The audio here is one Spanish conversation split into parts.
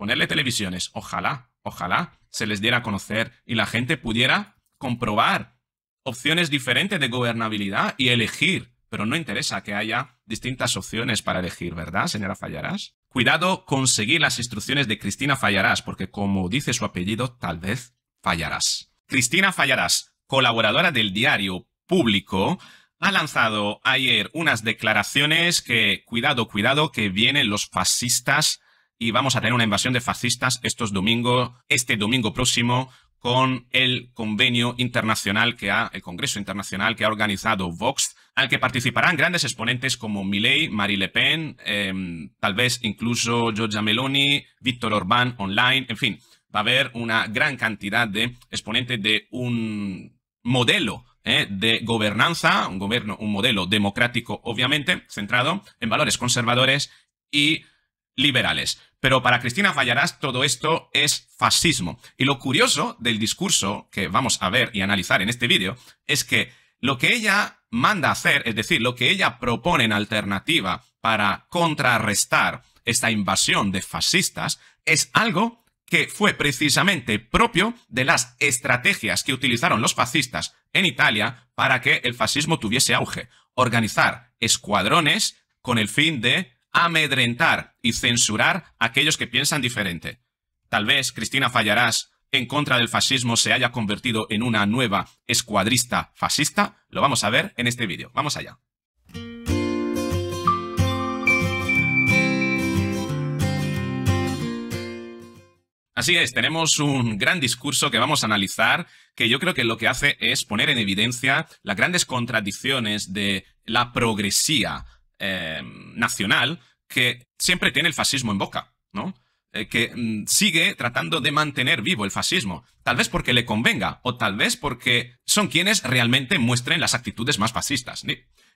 ponerle televisiones. Ojalá, ojalá se les diera a conocer y la gente pudiera comprobar opciones diferentes de gobernabilidad y elegir. Pero no interesa que haya distintas opciones para elegir, ¿verdad, señora Fallarás? Cuidado con seguir las instrucciones de Cristina Fallarás, porque como dice su apellido, tal vez fallarás. Cristina Fallarás, colaboradora del diario Público, ha lanzado ayer unas declaraciones que, cuidado, cuidado, que vienen los fascistas y vamos a tener una invasión de fascistas estos este domingo próximo, con el convenio internacional que ha, el Congreso Internacional que ha organizado Vox, al que participarán grandes exponentes como Milley, Marie Le Pen, em, tal vez incluso Giorgia Meloni, Víctor Orbán online, en fin, va a haber una gran cantidad de exponentes de un modelo eh, de gobernanza, un gobierno, un modelo democrático, obviamente, centrado en valores conservadores y liberales. Pero para Cristina Fallarás todo esto es fascismo. Y lo curioso del discurso que vamos a ver y analizar en este vídeo es que lo que ella manda hacer, es decir, lo que ella propone en alternativa para contrarrestar esta invasión de fascistas, es algo que fue precisamente propio de las estrategias que utilizaron los fascistas en Italia para que el fascismo tuviese auge. Organizar escuadrones con el fin de amedrentar y censurar a aquellos que piensan diferente. Tal vez Cristina Fallarás en contra del fascismo se haya convertido en una nueva escuadrista fascista, lo vamos a ver en este vídeo. Vamos allá. Así es, tenemos un gran discurso que vamos a analizar, que yo creo que lo que hace es poner en evidencia las grandes contradicciones de la progresía eh, nacional que siempre tiene el fascismo en boca, ¿no? Eh, que mm, sigue tratando de mantener vivo el fascismo, tal vez porque le convenga o tal vez porque son quienes realmente muestren las actitudes más fascistas.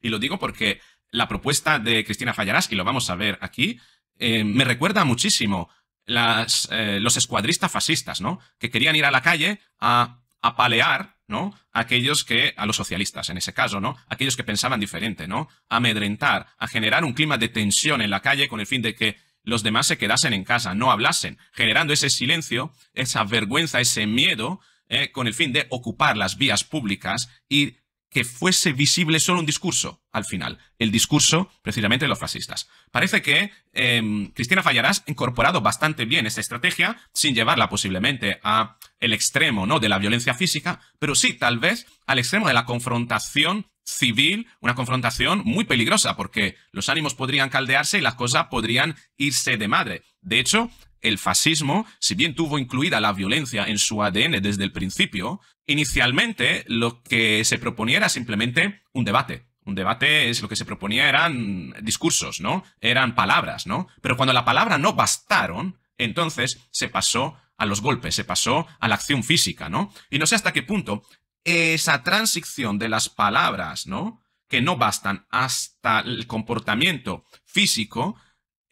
Y lo digo porque la propuesta de Cristina Fallarás, y lo vamos a ver aquí, eh, me recuerda muchísimo los escuadristas fascistas, ¿no? Que querían ir a la calle a apalear ¿no? Aquellos que, a los socialistas en ese caso, ¿no? Aquellos que pensaban diferente, ¿no? Amedrentar, a generar un clima de tensión en la calle con el fin de que los demás se quedasen en casa, no hablasen, generando ese silencio, esa vergüenza, ese miedo, ¿eh? con el fin de ocupar las vías públicas y que fuese visible solo un discurso al final. El discurso, precisamente, de los fascistas. Parece que em, Cristina Fallarás ha incorporado bastante bien esta estrategia, sin llevarla posiblemente a el extremo ¿no? de la violencia física, pero sí, tal vez, al extremo de la confrontación civil, una confrontación muy peligrosa, porque los ánimos podrían caldearse y las cosas podrían irse de madre. De hecho, el fascismo, si bien tuvo incluida la violencia en su ADN desde el principio, inicialmente lo que se proponía era simplemente un debate. Un debate es lo que se proponía eran discursos, ¿no? Eran palabras, ¿no? Pero cuando la palabra no bastaron, entonces se pasó a los golpes, se pasó a la acción física, ¿no? Y no sé hasta qué punto esa transición de las palabras, ¿no? Que no bastan hasta el comportamiento físico,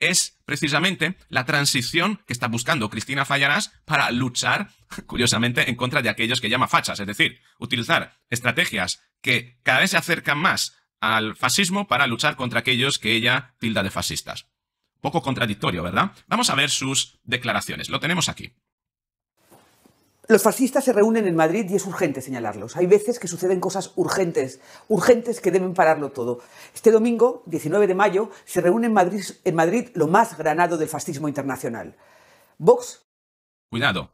es precisamente la transición que está buscando Cristina Fallarás para luchar, curiosamente, en contra de aquellos que llama fachas, es decir, utilizar estrategias que cada vez se acercan más al fascismo para luchar contra aquellos que ella tilda de fascistas. Poco contradictorio, ¿verdad? Vamos a ver sus declaraciones. Lo tenemos aquí. Los fascistas se reúnen en Madrid y es urgente señalarlos. Hay veces que suceden cosas urgentes, urgentes que deben pararlo todo. Este domingo, 19 de mayo, se reúne en Madrid, lo más granado del fascismo internacional. Vox. Cuidado.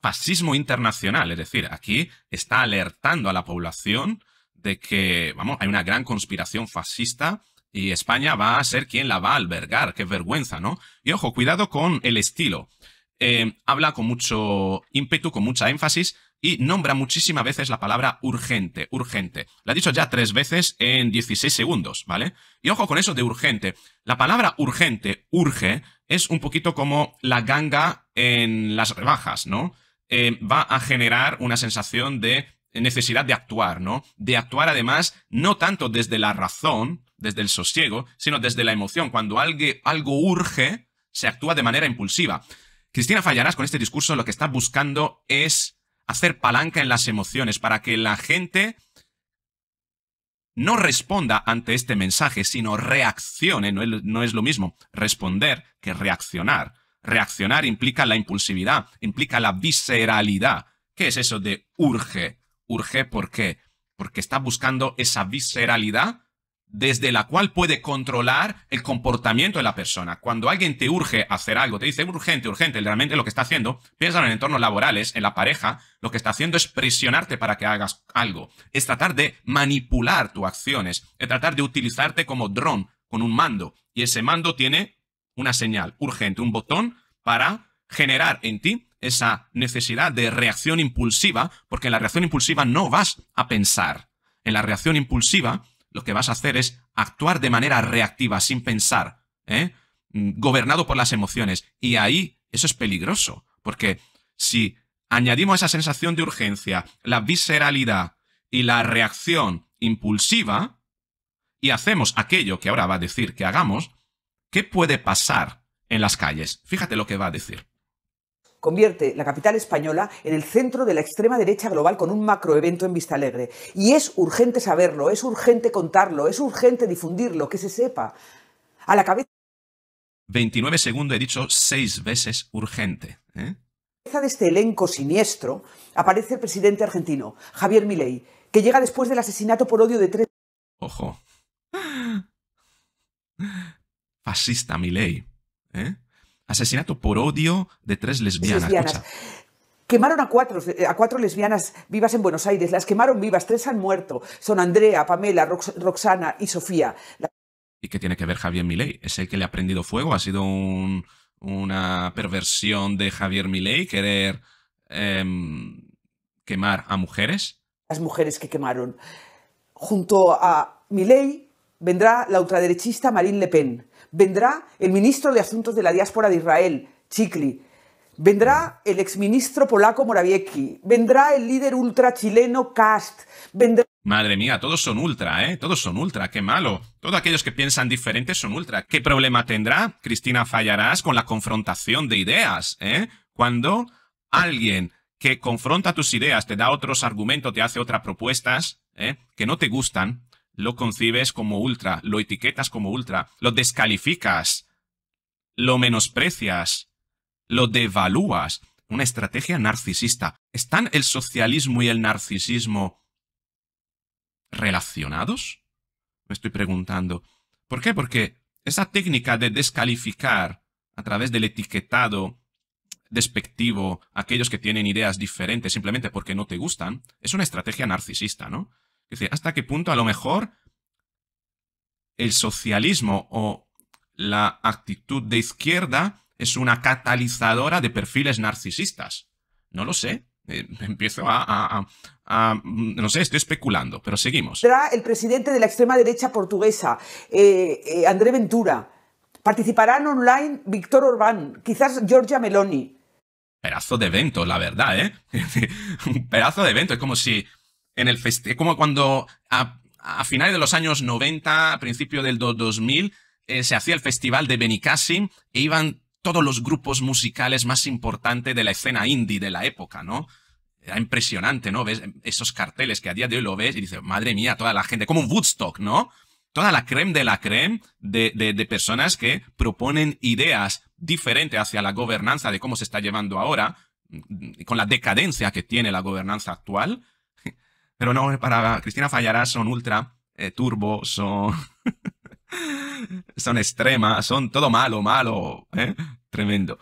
Fascismo internacional, es decir, aquí está alertando a la población de que, vamos, hay una gran conspiración fascista y España va a ser quien la va a albergar. Qué vergüenza, ¿no? Y ojo, cuidado con el estilo. Eh, habla con mucho ímpetu, con mucha énfasis y nombra muchísimas veces la palabra urgente, urgente. La ha dicho ya tres veces en 16 segundos, ¿vale? Y ojo con eso de urgente. La palabra urgente, urge, es un poquito como la ganga en las rebajas, ¿no? Eh, va a generar una sensación de necesidad de actuar, ¿no? De actuar además no tanto desde la razón, desde el sosiego, sino desde la emoción. Cuando algo urge, se actúa de manera impulsiva. Cristina Fallarás con este discurso lo que está buscando es hacer palanca en las emociones para que la gente no responda ante este mensaje, sino reaccione. No es, lo mismo responder que reaccionar. Reaccionar implica la impulsividad, implica la visceralidad. ¿Qué es eso de urge? Urge ¿por qué? Porque está buscando esa visceralidad desde la cual puede controlar el comportamiento de la persona. Cuando alguien te urge hacer algo, te dice urgente, urgente, realmente lo que está haciendo, piensa en entornos laborales, en la pareja, lo que está haciendo es presionarte para que hagas algo, es tratar de manipular tus acciones, es tratar de utilizarte como dron con un mando, y ese mando tiene una señal urgente, un botón para generar en ti esa necesidad de reacción impulsiva, porque en la reacción impulsiva no vas a pensar. En la reacción impulsiva lo que vas a hacer es actuar de manera reactiva, sin pensar, ¿eh? mm, gobernado por las emociones. Y ahí eso es peligroso, porque si añadimos esa sensación de urgencia, la visceralidad y la reacción impulsiva, y hacemos aquello que ahora va a decir que hagamos, ¿qué puede pasar en las calles? Fíjate lo que va a decir convierte la capital española en el centro de la extrema derecha global con un macroevento en vista alegre Y es urgente saberlo, es urgente contarlo, es urgente difundirlo, que se sepa. A la cabeza. 29 segundos, he dicho seis veces urgente. ¿eh? de este elenco siniestro aparece el presidente argentino, Javier Milei, que llega después del asesinato por odio de tres... Ojo. Fascista Milei. ¿eh? asesinato por odio de tres lesbianas. Quemaron a cuatro, eh, a cuatro lesbianas vivas en Buenos Aires, las quemaron vivas, tres han muerto, son Andrea, Pamela, Roxana y Sofía. ¿Y qué tiene que ver Javier Milei? ¿Es el que le ha prendido fuego? ¿Ha sido una perversión de Javier Milei querer em, quemar a mujeres? Las mujeres que quemaron. Junto a Milei vendrá la ultraderechista Marine Le Pen, vendrá el ministro de Asuntos de la Diáspora de Israel, Chikli, vendrá el exministro polaco Morawiecki, vendrá el líder ultra chileno Kast, vendrá... Madre mía, todos son ultra, ¿eh? Todos son ultra, qué malo. Todos aquellos que piensan diferentes son ultra. ¿Qué problema tendrá Cristina Fallarás con la confrontación de ideas, ¿eh? Cuando alguien que confronta tus ideas, te da otros argumentos, te hace otras propuestas, ¿eh? que no te gustan, lo concibes como ultra, lo etiquetas como ultra, lo descalificas, lo menosprecias, lo devalúas. Una estrategia narcisista. ¿Están el socialismo y el narcisismo relacionados? Me estoy preguntando. ¿Por qué? Porque esa técnica de descalificar a través del etiquetado despectivo aquellos que tienen ideas diferentes simplemente porque no te gustan es una estrategia narcisista, ¿no? hasta qué punto a lo mejor el socialismo o la actitud de izquierda es una catalizadora de perfiles narcisistas. No lo sé. Eh, empiezo a, mm, No sé, estoy especulando, pero seguimos. El presidente de la extrema derecha portuguesa, eh, eh, André Ventura. Participarán online Víctor Orbán, quizás Giorgia Meloni. Pedazo de evento, la verdad, ¿eh? un pedazo de evento. Es como si en el festival, como cuando a, a, finales de los años 90, a principio del 2000, eh, se hacía el festival de Benicassim e iban todos los grupos musicales más importantes de la escena indie de la época, ¿no? Era impresionante, ¿no? Ves esos carteles que a día de hoy lo ves y dices, madre mía, toda la gente, como un Woodstock, ¿no? Toda la creme de la creme de, de, de personas que proponen ideas diferentes hacia la gobernanza de cómo se está llevando ahora, mm, con la decadencia que tiene la gobernanza actual, pero no, eh, para Cristina Fallarás son ultra, eh, turbo, son... son extrema, son todo malo, malo, ¿eh? Tremendo.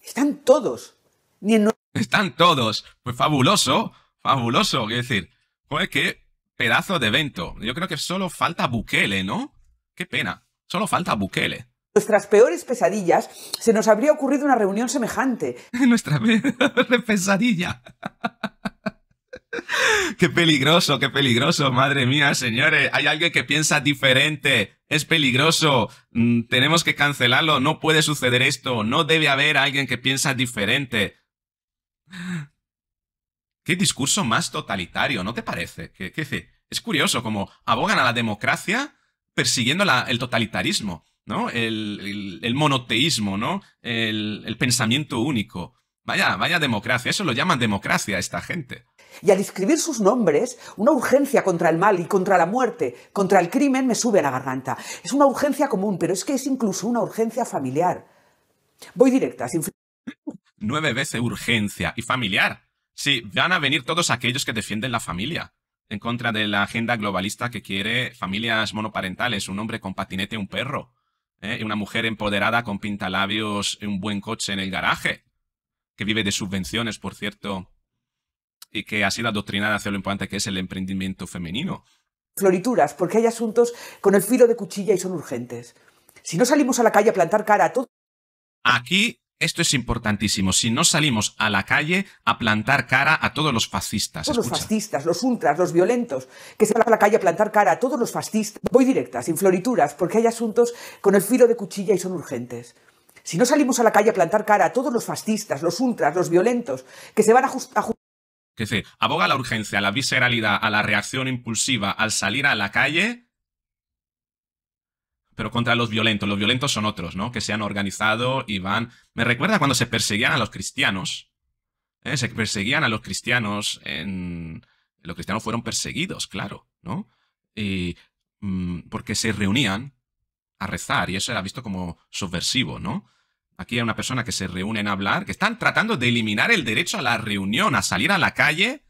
Están todos. Ni Están todos. Pues fabuloso, fabuloso, quiero decir. Joder, qué pedazo de evento. Yo creo que solo falta Bukele, ¿no? Qué pena. Solo falta Bukele. Nuestras peores pesadillas se nos habría ocurrido una reunión semejante. Nuestra peor pesadilla. qué peligroso, qué peligroso, madre mía, señores. Hay alguien que piensa diferente, es peligroso, mm, tenemos que cancelarlo, no puede suceder esto, no debe haber alguien que piensa diferente. Qué discurso más totalitario, ¿no te parece? ¿Qué, es curioso, como abogan a la democracia persiguiendo el totalitarismo, ¿no? El, monoteísmo, ¿no? El, el pensamiento único. Vaya, vaya democracia, eso lo llaman democracia esta gente. Y al escribir sus nombres, una urgencia contra el mal y contra la muerte, contra el crimen, me sube a la garganta. Es una urgencia común, pero es que es incluso una urgencia familiar. Voy directa, sin... Nueve veces urgencia y familiar. Sí, van a venir todos aquellos que defienden la familia. En contra de la agenda globalista que quiere familias monoparentales, un hombre con patinete y un perro. ¿eh? Una mujer empoderada con pintalabios y un buen coche en el garaje. Que vive de subvenciones, por cierto, y que ha sido adoctrinada hacia lo importante que es el emprendimiento femenino. Florituras, porque hay asuntos con el filo de cuchilla y son urgentes. Si no salimos a la calle a plantar cara a todos Aquí esto es importantísimo. Si no salimos a la calle a plantar cara a todos los fascistas. Todos los fascistas, los ultras, los violentos, que se van a la calle a plantar cara a todos los fascistas. Voy directa, sin florituras, porque hay asuntos con el filo de cuchilla y son urgentes. Si no salimos a la calle a plantar cara a todos los fascistas, los ultras, los violentos, que se van a, a, es aboga la urgencia, a la visceralidad, a la reacción impulsiva, al salir a la calle, pero contra los violentos. Los violentos son otros, ¿no? Que se han organizado y van... Me recuerda cuando se perseguían a los cristianos. ¿eh? Se perseguían a los cristianos en... Los cristianos fueron perseguidos, claro, ¿no? Y, mm, porque se reunían a rezar y eso era visto como subversivo, ¿no? Aquí hay una persona que se reúne a hablar, que están tratando de eliminar el derecho a la reunión, a salir a la calle.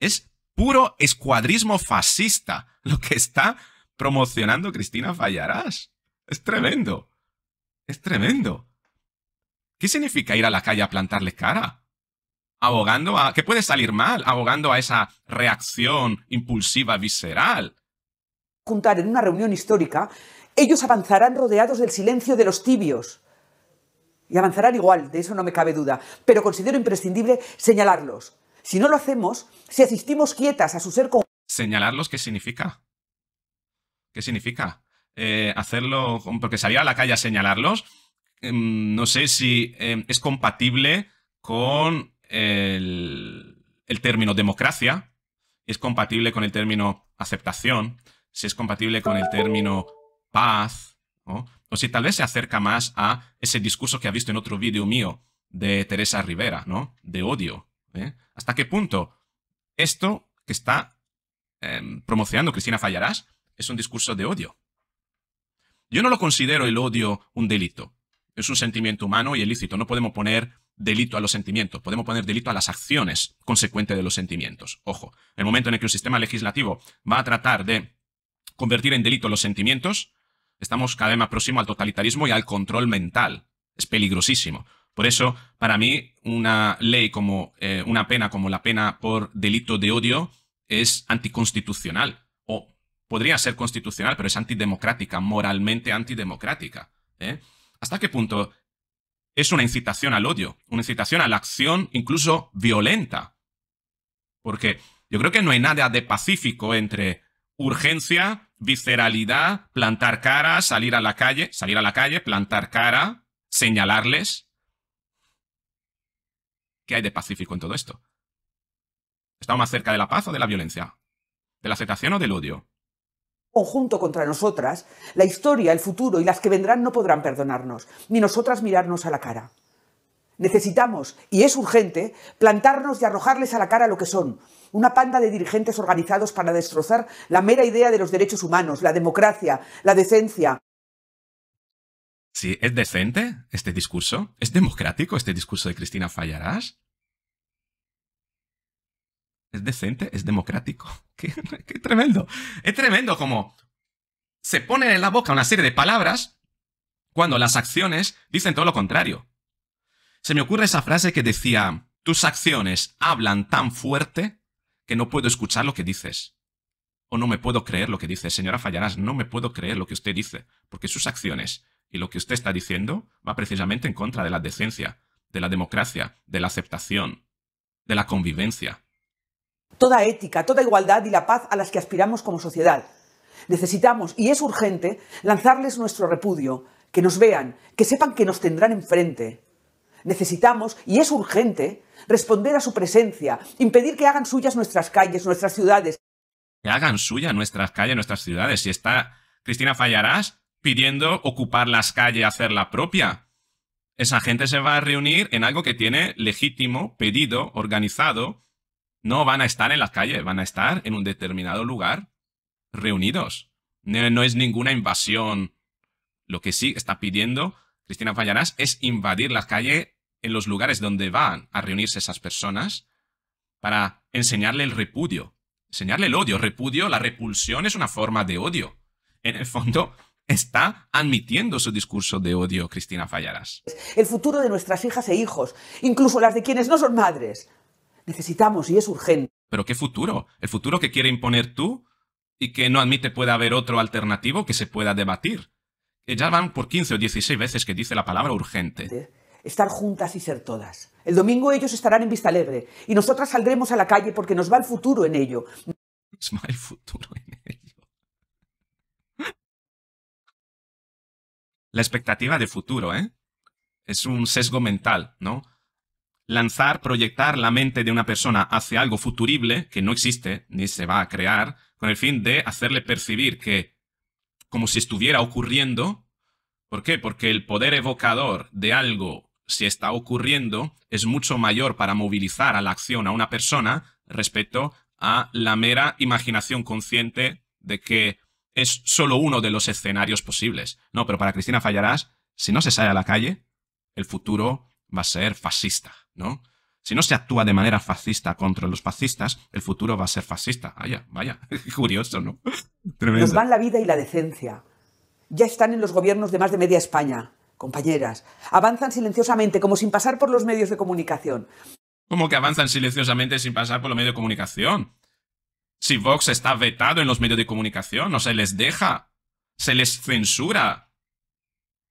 Es puro escuadrismo fascista lo que está promocionando Cristina Fallarás. Es tremendo. Es tremendo. ¿Qué significa ir a la calle a plantarle cara? Abogando a... ¿Qué puede salir mal? Abogando a esa reacción impulsiva, visceral. Juntar en una reunión histórica, ellos avanzarán rodeados del silencio de los tibios y avanzarán igual, de eso no me cabe duda, pero considero imprescindible señalarlos. Si no lo hacemos, si asistimos quietas a su ser con... ¿Señalarlos qué significa? ¿Qué significa? Eh, hacerlo, porque salir a la calle a señalarlos, em, no sé si em, es compatible con el, término democracia, es compatible con el término aceptación, si es compatible con el término paz, ¿no? O si tal vez se acerca más a ese discurso que ha visto en otro vídeo mío de Teresa Rivera, ¿no? De odio. ¿eh? ¿Hasta qué punto esto que está em, promocionando Cristina Fallarás es un discurso de odio? Yo no lo considero el odio un delito. Es un sentimiento humano y ilícito. No podemos poner delito a los sentimientos, podemos poner delito a las acciones consecuentes de los sentimientos. Ojo, el momento en el que un sistema legislativo va a tratar de convertir en delito los sentimientos, Estamos cada vez más próximos al totalitarismo y al control mental. Es peligrosísimo. Por eso, para mí, una ley como eh, una pena como la pena por delito de odio es anticonstitucional. O podría ser constitucional, pero es antidemocrática, moralmente antidemocrática. ¿eh? ¿Hasta qué punto es una incitación al odio? Una incitación a la acción incluso violenta. Porque yo creo que no hay nada de pacífico entre urgencia visceralidad, plantar cara, salir a la calle, salir a la calle, plantar cara, señalarles. ¿Qué hay de pacífico en todo esto? ¿Estamos más cerca de la paz o de la violencia? ¿De la aceptación o del odio? conjunto contra nosotras, la historia, el futuro y las que vendrán no podrán perdonarnos, ni nosotras mirarnos a la cara. Necesitamos, y es urgente, plantarnos y arrojarles a la cara lo que son, una panda de dirigentes organizados para destrozar la mera idea de los derechos humanos, la democracia, la decencia. Sí, ¿es decente este discurso? ¿Es democrático este discurso de Cristina Fallarás? ¿Es decente? ¿Es democrático? ¿Qué, tremendo! Es tremendo como se ponen en la boca una serie de palabras cuando las acciones dicen todo lo contrario se me ocurre esa frase que decía, tus acciones hablan tan fuerte que no puedo escuchar lo que dices. O no me puedo creer lo que dices. Señora Fallarás, no me puedo creer lo que usted dice, porque sus acciones y lo que usted está diciendo va precisamente en contra de la decencia, de la democracia, de la aceptación, de la convivencia. Toda ética, toda igualdad y la paz a las que aspiramos como sociedad. Necesitamos, y es urgente, lanzarles nuestro repudio, que nos vean, que sepan que nos tendrán enfrente, Necesitamos, y es urgente, responder a su presencia, impedir que hagan suyas nuestras calles, nuestras ciudades. Que hagan suyas nuestras calles, nuestras ciudades. Si está Cristina Fallarás pidiendo ocupar las calles, la propia. Esa gente se va a reunir en algo que tiene legítimo, pedido, organizado. No van a estar en las calles, van a estar en un determinado lugar reunidos. no es ninguna invasión. Lo que sí está pidiendo Cristina Fallarás es invadir las calles en los lugares donde van a reunirse esas personas para enseñarle el repudio, enseñarle el odio. Repudio, la repulsión es una forma de odio. En el fondo, está admitiendo su discurso de odio, Cristina Fallarás. El futuro de nuestras hijas e hijos, incluso las de quienes no son madres. Necesitamos y es urgente. ¿Pero qué futuro? ¿El futuro que quiere imponer tú y que no admite pueda haber otro alternativo que se pueda debatir? ya van por 15 o 16 veces que dice la palabra urgente. ¿Eh? Estar juntas y ser todas. El domingo ellos estarán en Vista Alegre y nosotras saldremos a la calle porque nos va el futuro en ello. Nos va el futuro en ello. La expectativa de futuro, ¿eh? Es un sesgo mental, ¿no? Lanzar, proyectar la mente de una persona hacia algo futurible que no existe ni se va a crear con el fin de hacerle percibir que como si estuviera ocurriendo. ¿Por qué? Porque el poder evocador de algo si está ocurriendo es mucho mayor para movilizar a la acción a una persona respecto a la mera imaginación consciente de que es solo uno de los escenarios posibles. No, pero para Cristina Fallarás, si no se sale a la calle, el futuro va a ser fascista, ¿no? Si no se actúa de manera fascista contra los fascistas, el futuro va a ser fascista. Vaya, vaya, curioso, ¿no? Nos van la vida y la decencia. Ya están en los gobiernos de más de media España, compañeras. Avanzan silenciosamente, como sin pasar por los medios de comunicación. ¿Cómo que avanzan silenciosamente sin pasar por los medios de comunicación? Si Vox está vetado en los medios de comunicación, no se les deja, se les censura,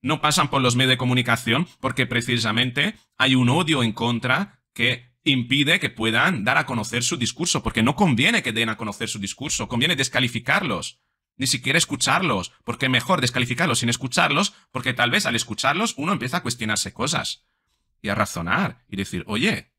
no pasan por los medios de comunicación porque precisamente hay un odio en contra que impide que puedan dar a conocer su discurso, porque no conviene que den a conocer su discurso, conviene descalificarlos, ni siquiera escucharlos, porque mejor descalificarlos sin escucharlos, porque tal vez al escucharlos uno empieza a cuestionarse cosas y a razonar y decir, oye,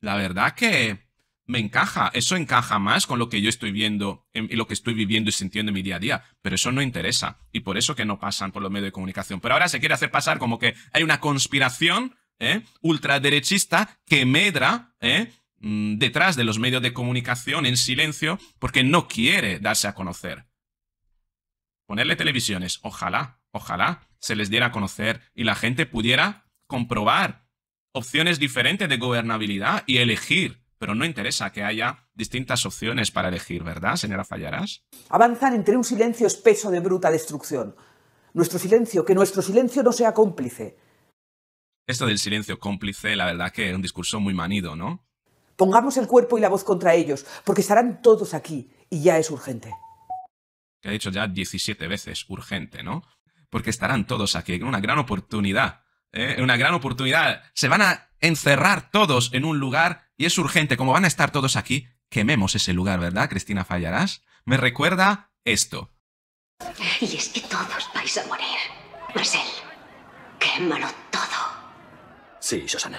la verdad que me encaja, eso encaja más con lo que yo estoy viendo y lo que estoy viviendo y sintiendo en mi día a día, pero eso no interesa y por eso que no pasan por los medios de comunicación. Pero ahora se quiere hacer pasar como que hay una conspiración ¿eh? ultraderechista que medra ¿eh? mm, detrás de los medios de comunicación en silencio porque no quiere darse a conocer. Ponerle televisiones, ojalá, ojalá se les diera a conocer y la gente pudiera comprobar opciones diferentes de gobernabilidad y elegir pero no interesa que haya distintas opciones para elegir, ¿verdad, señora Fallarás? Avanzan entre un silencio espeso de bruta destrucción. Nuestro silencio, que nuestro silencio no sea cómplice. Esto del silencio cómplice, la verdad que es un discurso muy manido, ¿no? Pongamos el cuerpo y la voz contra ellos, porque estarán todos aquí y ya es urgente. Que ha dicho ya 17 veces urgente, ¿no? Porque estarán todos aquí, una gran oportunidad. ¿eh? Una gran oportunidad. Se van a encerrar todos en un lugar y es urgente. Como van a estar todos aquí, quememos ese lugar, ¿verdad, Cristina Fallarás? Me recuerda esto. Y es que todos vais a morir. Marcel, quémalo todo. 自己小山呢？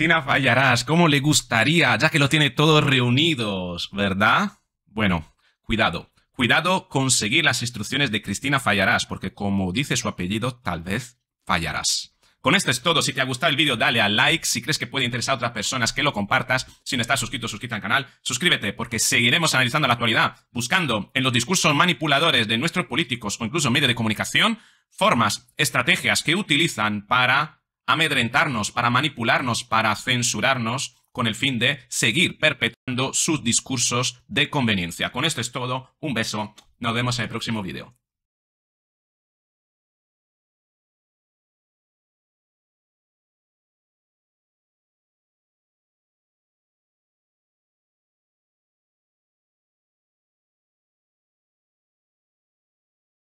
Cristina Fallarás, ¿cómo le gustaría? Ya que lo tiene todo reunidos, ¿verdad? Bueno, cuidado. Cuidado con seguir las instrucciones de Cristina Fallarás, porque como dice su apellido, tal vez fallarás. Con esto es todo. Si te ha gustado el vídeo, dale a like. Si crees que puede interesar a otras personas, que lo compartas. Si no estás suscrito, suscríbete al canal. Suscríbete, porque seguiremos analizando la actualidad, buscando en los discursos manipuladores de nuestros políticos o incluso medios de comunicación formas, estrategias que utilizan para amedrentarnos, para manipularnos, para censurarnos, con el fin de seguir perpetuando sus discursos de conveniencia. Con esto es todo, un beso, nos vemos en el próximo vídeo.